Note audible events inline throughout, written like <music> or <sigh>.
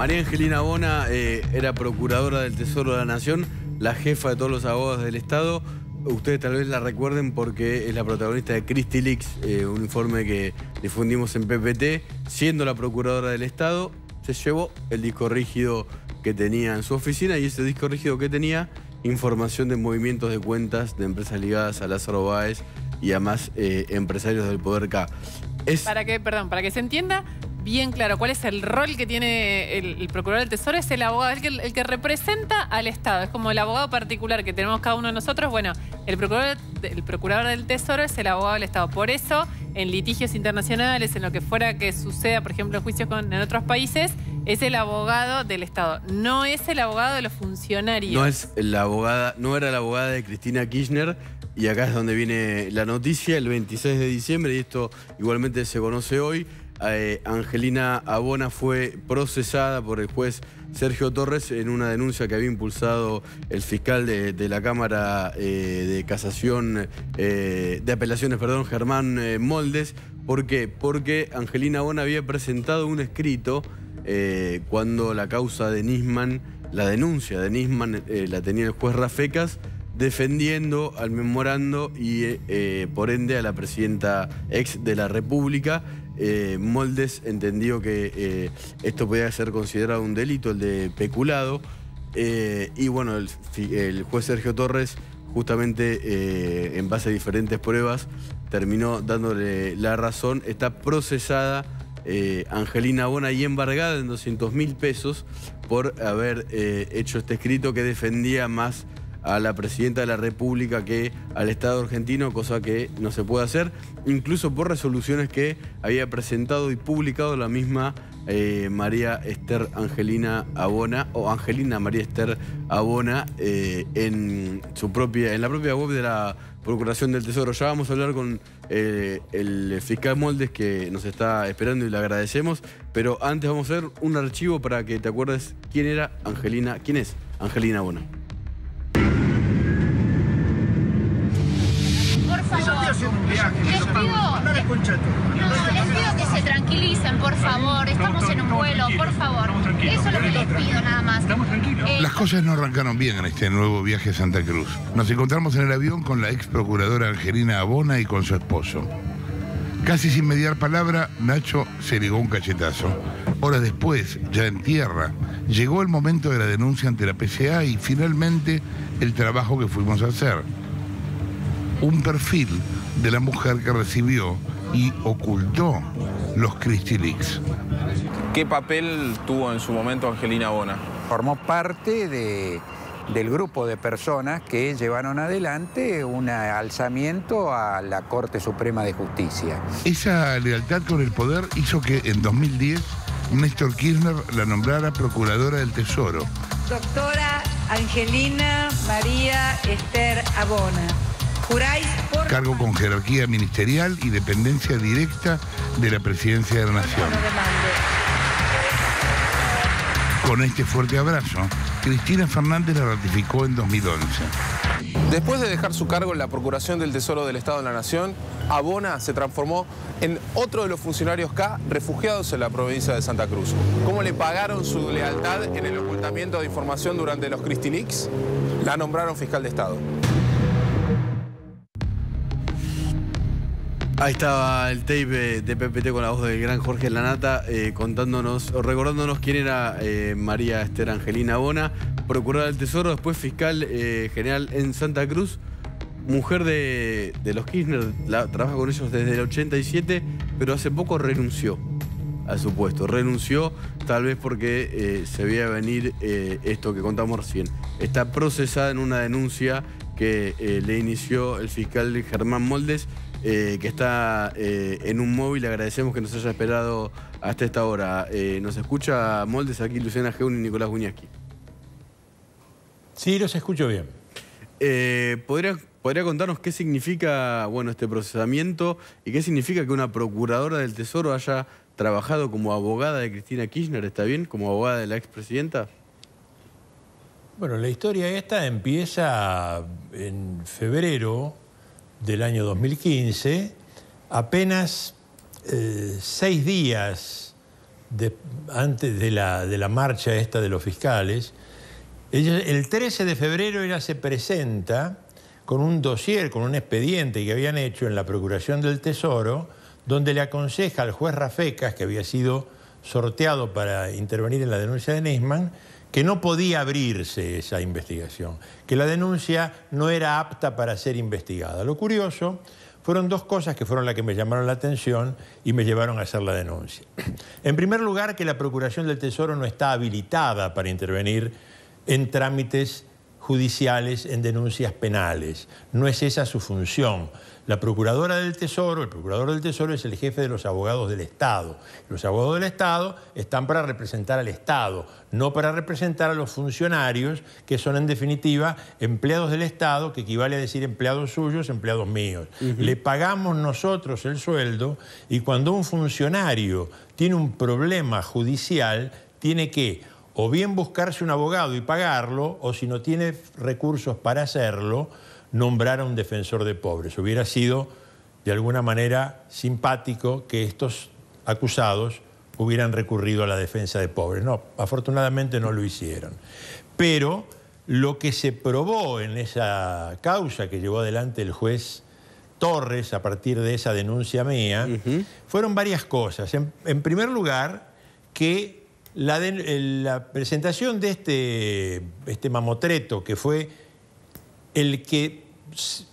María Angelina Bona eh, era procuradora del Tesoro de la Nación, la jefa de todos los abogados del Estado. Ustedes tal vez la recuerden porque es la protagonista de Christy eh, un informe que difundimos en PPT. Siendo la procuradora del Estado, se llevó el disco rígido que tenía en su oficina y ese disco rígido que tenía, información de movimientos de cuentas de empresas ligadas a Lázaro Báez y a más eh, empresarios del Poder K. Para qué? perdón, para que se entienda, bien claro cuál es el rol que tiene el, procurador del Tesoro. Es el abogado, el que, el que, representa al Estado. Es como el abogado particular que tenemos cada uno de nosotros. Bueno, el procurador, procurador del Tesoro es el abogado del Estado. Por eso, en litigios internacionales, en lo que fuera que suceda, por ejemplo, en juicios en otros países, es el abogado del Estado. No es el abogado de los funcionarios. No es la abogada, no era la abogada de Cristina Kirchner. Y acá es donde viene la noticia, el 26 de diciembre, y esto igualmente se conoce hoy, eh, Angelina Abona fue procesada por el juez Sergio Torres en una denuncia que había impulsado el fiscal de, la Cámara eh, de Casación, eh, de Apelaciones, perdón, Germán Moldes. ¿Por qué? Porque Angelina Abona había presentado un escrito cuando la causa de Nisman, la denuncia de Nisman la tenía el juez Rafecas, defendiendo al memorando y por ende a la presidenta ex de la República. Eh, Moldes entendió que eh, esto podía ser considerado un delito, el de peculado. Eh, y bueno, el, el, juez Sergio Torres, justamente en base a diferentes pruebas, terminó dándole la razón. Está procesada Angelina Bona y embargada en 200 mil pesos por haber hecho este escrito que defendía más a la presidenta de la República que al Estado argentino, cosa que no se puede hacer, incluso por resoluciones que había presentado y publicado la misma eh, María Esther Angelina Abona, o Angelina María Esther Abona, eh, en, su propia, en la propia web de la Procuración del Tesoro. Ya vamos a hablar con eh, el fiscal Moldes que nos está esperando y le agradecemos, pero antes vamos a ver un archivo para que te acuerdes quién era Angelina, quién es Angelina Abona. Les pido, les pido que se tranquilicen, por favor. Estamos en un vuelo, por favor. Eso es lo que les pido, nada más. Eh, Las cosas no arrancaron bien en este nuevo viaje a Santa Cruz. Nos encontramos en el avión con la ex procuradora Angelina Abona y con su esposo. Casi sin mediar palabra, Nacho se ligó un cachetazo. Horas después, ya en tierra, llegó el momento de la denuncia ante la PCA y finalmente el trabajo que fuimos a hacer un perfil de la mujer que recibió y ocultó los Christie ¿Qué papel tuvo en su momento Angelina Abona? Formó parte del grupo de personas que llevaron adelante un alzamiento a la Corte Suprema de Justicia. Esa lealtad con el poder hizo que en 2010 Néstor Kirchner la nombrara Procuradora del Tesoro. Doctora Angelina María Esther Abona. Cargo con jerarquía ministerial y dependencia directa de la presidencia de la nación. Con este fuerte abrazo, Cristina Fernández la ratificó en 2011. Después de dejar su cargo en la Procuración del Tesoro del Estado de la Nación, Abona se transformó en otro de los funcionarios K refugiados en la provincia de Santa Cruz. ¿Cómo le pagaron su lealtad en el ocultamiento de información durante los Cristinix? La nombraron fiscal de Estado. Ahí estaba el tape de PPT con la voz del gran Jorge Lanata eh, contándonos, o recordándonos quién era eh, María Esther Angelina Bona, procuradora del Tesoro, después fiscal eh, general en Santa Cruz, mujer de, los Kirchner, trabaja con ellos desde el 87, pero hace poco renunció a su puesto. Renunció tal vez porque se veía venir esto que contamos recién. Está procesada en una denuncia que le inició el fiscal Germán Moldes eh, que está eh, en un móvil. agradecemos que nos haya esperado hasta esta hora. Eh, nos escucha Moldes aquí, Luciana Geun y Nicolás Guñaski. Sí, los escucho bien. ¿podría, contarnos qué significa bueno, este procesamiento y qué significa que una procuradora del Tesoro haya trabajado como abogada de Cristina Kirchner, ¿está bien? Como abogada de la expresidenta. Bueno, la historia esta empieza en febrero del año 2015, apenas eh, seis días antes de la, de la, marcha esta de los fiscales, el 13 de febrero ella se presenta con un dossier, con un expediente que habían hecho en la Procuración del Tesoro, donde le aconseja al juez Rafecas, que había sido sorteado para intervenir en la denuncia de Nisman, que no podía abrirse esa investigación, que la denuncia no era apta para ser investigada. Lo curioso fueron dos cosas que fueron las que me llamaron la atención y me llevaron a hacer la denuncia. <clears throat> En primer lugar, que la Procuración del Tesoro no está habilitada para intervenir en trámites judiciales, en denuncias penales. No es esa su función. La procuradora del Tesoro, el procurador del Tesoro es el jefe de los abogados del Estado. Los abogados del Estado están para representar al Estado, no para representar a los funcionarios, que son en definitiva empleados del Estado, que equivale a decir empleados suyos, empleados míos. Le pagamos nosotros el sueldo y cuando un funcionario tiene un problema judicial, tiene que o bien buscarse un abogado y pagarlo, o si no tiene recursos para hacerlo, nombrar a un defensor de pobres. Hubiera sido, de alguna manera, simpático que estos acusados hubieran recurrido a la defensa de pobres. No, afortunadamente no lo hicieron. Pero lo que se probó en esa causa que llevó adelante el juez Torres a partir de esa denuncia mía fueron varias cosas. En, primer lugar, que la, presentación de este, este mamotreto que fue el que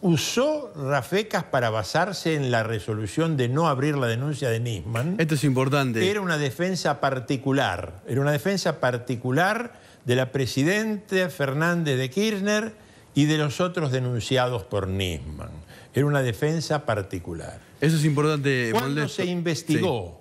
usó Rafecas para basarse en la resolución de no abrir la denuncia de Nisman. Esto es importante. Era una defensa particular, era una defensa particular de la presidenta Fernández de Kirchner y de los otros denunciados por Nisman. Era una defensa particular. Eso es importante. Cuando se investigó,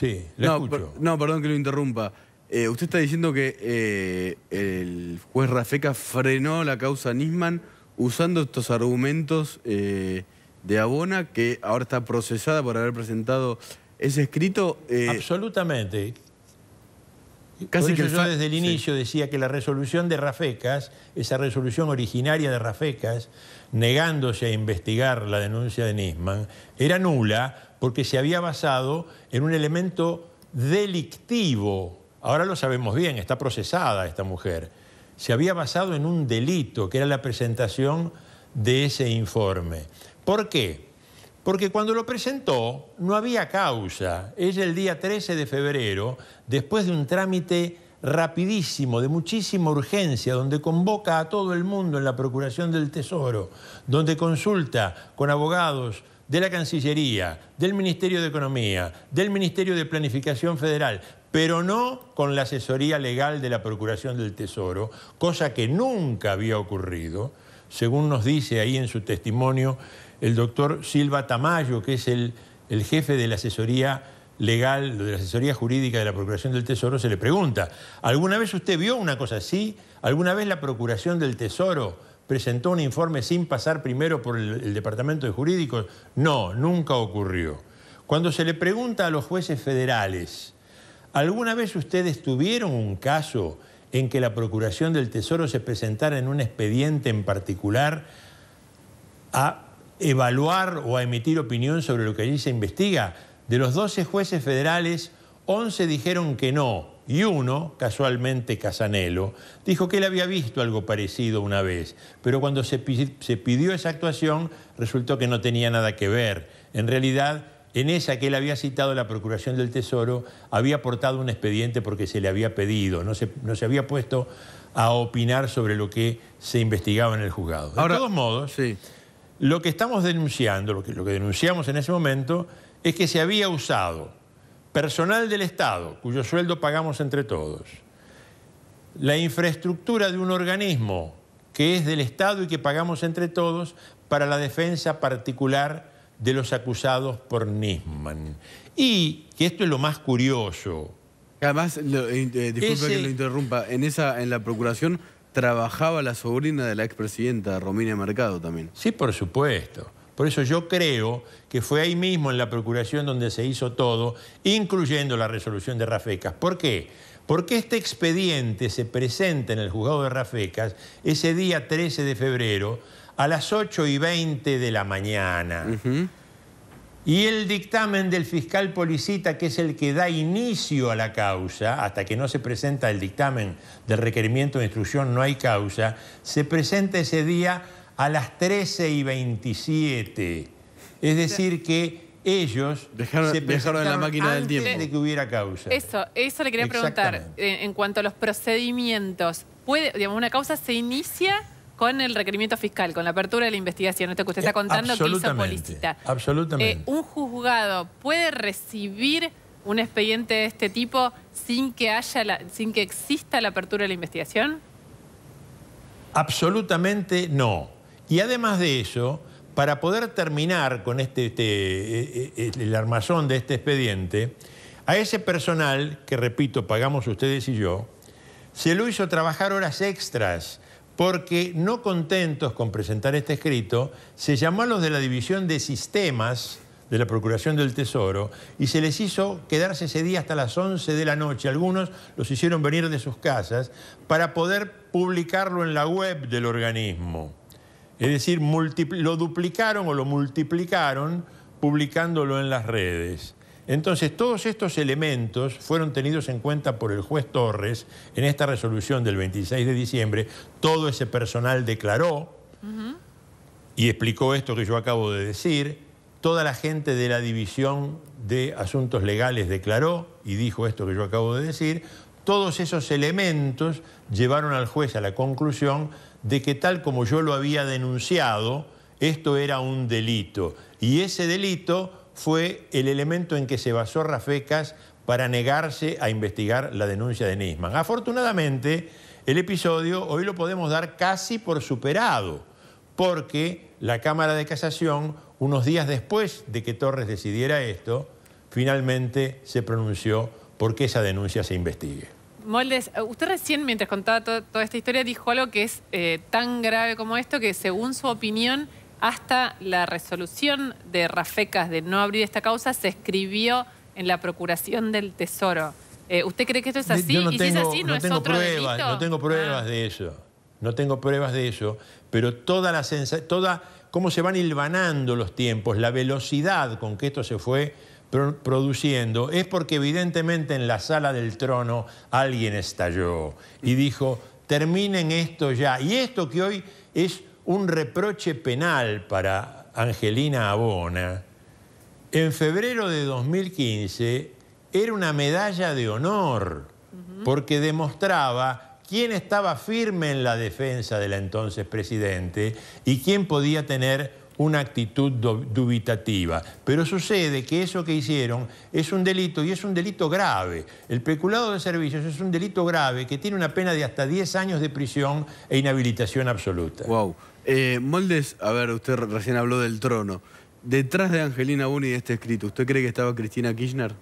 sí, lo escucho. no, perdón que lo interrumpa. Eh, usted está diciendo que eh, el juez Rafecas frenó la causa Nisman usando estos argumentos eh, de Abona, que ahora está procesada por haber presentado ese escrito. Absolutamente. Casi yo desde el inicio decía que la resolución de Rafecas, esa resolución originaria de Rafecas, negándose a investigar la denuncia de Nisman, era nula porque se había basado en un elemento delictivo Ahora lo sabemos bien, está procesada esta mujer. Se había basado en un delito, que era la presentación de ese informe. ¿Por qué? Porque cuando lo presentó no había causa. Ella el día 13 de febrero, después de un trámite rapidísimo, de muchísima urgencia, donde convoca a todo el mundo en la Procuración del Tesoro, donde consulta con abogados de la Cancillería, del Ministerio de Economía, del Ministerio de Planificación Federal, pero no con la asesoría legal de la Procuración del Tesoro, cosa que nunca había ocurrido, según nos dice ahí en su testimonio el doctor Silva Tamayo, que es el, jefe de la asesoría legal, de la asesoría jurídica de la Procuración del Tesoro, se le pregunta, ¿alguna vez usted vio una cosa así? ¿Alguna vez la Procuración del Tesoro presentó un informe sin pasar primero por el, el Departamento de Jurídicos? No, nunca ocurrió. Cuando se le pregunta a los jueces federales, ¿Alguna vez ustedes tuvieron un caso en que la Procuración del Tesoro se presentara en un expediente en particular a evaluar o a emitir opinión sobre lo que allí se investiga? De los 12 jueces federales, 11 dijeron que no, y uno, casualmente Casanelo, dijo que él había visto algo parecido una vez, pero cuando se, se, pidió esa actuación resultó que no tenía nada que ver. En realidad, en esa que él había citado la Procuración del Tesoro, había aportado un expediente porque se le había pedido, no se, no se había puesto a opinar sobre lo que se investigaba en el juzgado. Ahora, de todos modos, lo que estamos denunciando, lo que, lo que denunciamos en ese momento, es que se había usado personal del Estado, cuyo sueldo pagamos entre todos, la infraestructura de un organismo que es del Estado y que pagamos entre todos para la defensa particular de los acusados por Nisman. Y, que esto es lo más curioso... Además, eh, eh, disculpe que lo interrumpa, en, esa, en la procuración trabajaba la sobrina de la expresidenta Romina Mercado también. Sí, por supuesto. Por eso yo creo que fue ahí mismo en la procuración donde se hizo todo, incluyendo la resolución de Rafecas. ¿Por qué? Porque este expediente se presenta en el juzgado de Rafecas ese día 13 de febrero a las 8 y 20 de la mañana. Y el dictamen del fiscal policita, que es el que da inicio a la causa, hasta que no se presenta el dictamen del requerimiento de instrucción no hay causa, se presenta ese día a las 13 y 27. Es decir que ellos dejaron, se en la máquina del tiempo. de que hubiera causa. Eso, eso le quería preguntar. En, en cuanto a los procedimientos, ¿puede, digamos, una causa se inicia con el requerimiento fiscal, con la apertura de la investigación, esto que usted está eh, contando que hizo Policita. Absolutamente. Eh, ¿Un juzgado puede recibir un expediente de este tipo sin que haya la, sin que exista la apertura de la investigación? Absolutamente no. Y además de eso, para poder terminar con este, este eh, el armazón de este expediente, a ese personal, que repito, pagamos ustedes y yo, se lo hizo trabajar horas extras porque no contentos con presentar este escrito, se llamó a los de la División de Sistemas de la Procuración del Tesoro y se les hizo quedarse ese día hasta las 11 de la noche. Algunos los hicieron venir de sus casas para poder publicarlo en la web del organismo. Es decir, lo duplicaron o lo multiplicaron publicándolo en las redes. Entonces, todos estos elementos fueron tenidos en cuenta por el juez Torres en esta resolución del 26 de diciembre. Todo ese personal declaró y explicó esto que yo acabo de decir. Toda la gente de la División de Asuntos Legales declaró y dijo esto que yo acabo de decir. Todos esos elementos llevaron al juez a la conclusión de que tal como yo lo había denunciado, esto era un delito. Y ese delito fue el elemento en que se basó Rafecas para negarse a investigar la denuncia de Nisman. Afortunadamente, el episodio hoy lo podemos dar casi por superado, porque la Cámara de Casación, unos días después de que Torres decidiera esto, finalmente se pronunció por que esa denuncia se investigue. Moldes, eh, usted recién, mientras contaba toda esta historia, dijo algo que es eh, tan grave como esto, que según su opinión hasta la resolución de Rafecas de no abrir esta causa se escribió en la Procuración del Tesoro. Eh, ¿Usted cree que esto es así? Yo no y tengo, si es así, no, pruebas, No tengo pruebas de eso. No tengo pruebas de eso. Pero toda la toda cómo se van hilvanando los tiempos, la velocidad con que esto se fue produciendo, es porque evidentemente en la sala del trono alguien estalló y dijo, terminen esto ya. Y esto que hoy es un reproche penal para Angelina Abona, en febrero de 2015 era una medalla de honor porque demostraba quién estaba firme en la defensa del entonces presidente y quién podía tener una actitud dubitativa. Pero sucede que eso que hicieron es un delito y es un delito grave. El peculado de servicios es un delito grave que tiene una pena de hasta 10 años de prisión e inhabilitación absoluta. Wow. Eh, moldes, a ver, usted recién habló del trono. Detrás de Angelina Buni de este escrito, ¿usted cree que estaba Cristina Kirchner?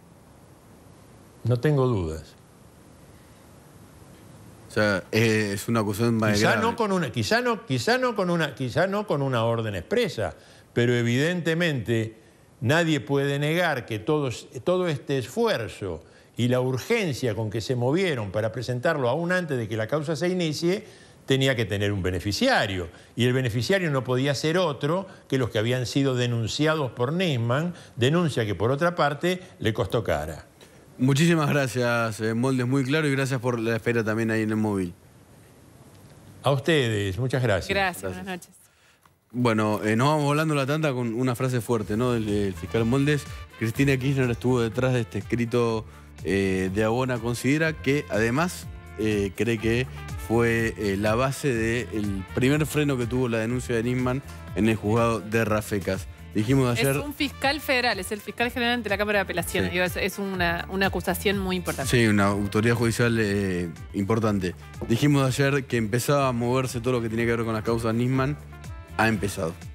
No tengo dudas. O sea, eh, es una acusación más quizá No con una, quizá, no, no con una, no con una orden expresa, pero evidentemente nadie puede negar que todo este esfuerzo y la urgencia con que se movieron para presentarlo aún antes de que la causa se inicie tenía que tener un beneficiario. Y el beneficiario no podía ser otro que los que habían sido denunciados por Neyman, denuncia que por otra parte le costó cara. Muchísimas gracias, eh, Moldes, muy claro, y gracias por la espera también ahí en el móvil. A ustedes, muchas gracias. Gracias, buenas noches. Bueno, eh, nos vamos volando la tanda con una frase fuerte, ¿no? Del, fiscal Moldes. Cristina Kirchner estuvo detrás de este escrito eh, de Abona. Considera que, además, eh, cree que fue eh, la base del primer freno que tuvo la denuncia de Nisman en el juzgado de Rafecas. Dijimos ayer... Es un fiscal federal, es el fiscal general de la Cámara de Apelaciones. es, una, acusación muy importante. Sí, una autoridad judicial eh, importante. Dijimos ayer que empezaba a moverse todo lo que tenía que ver con las causas Nisman. Ha empezado.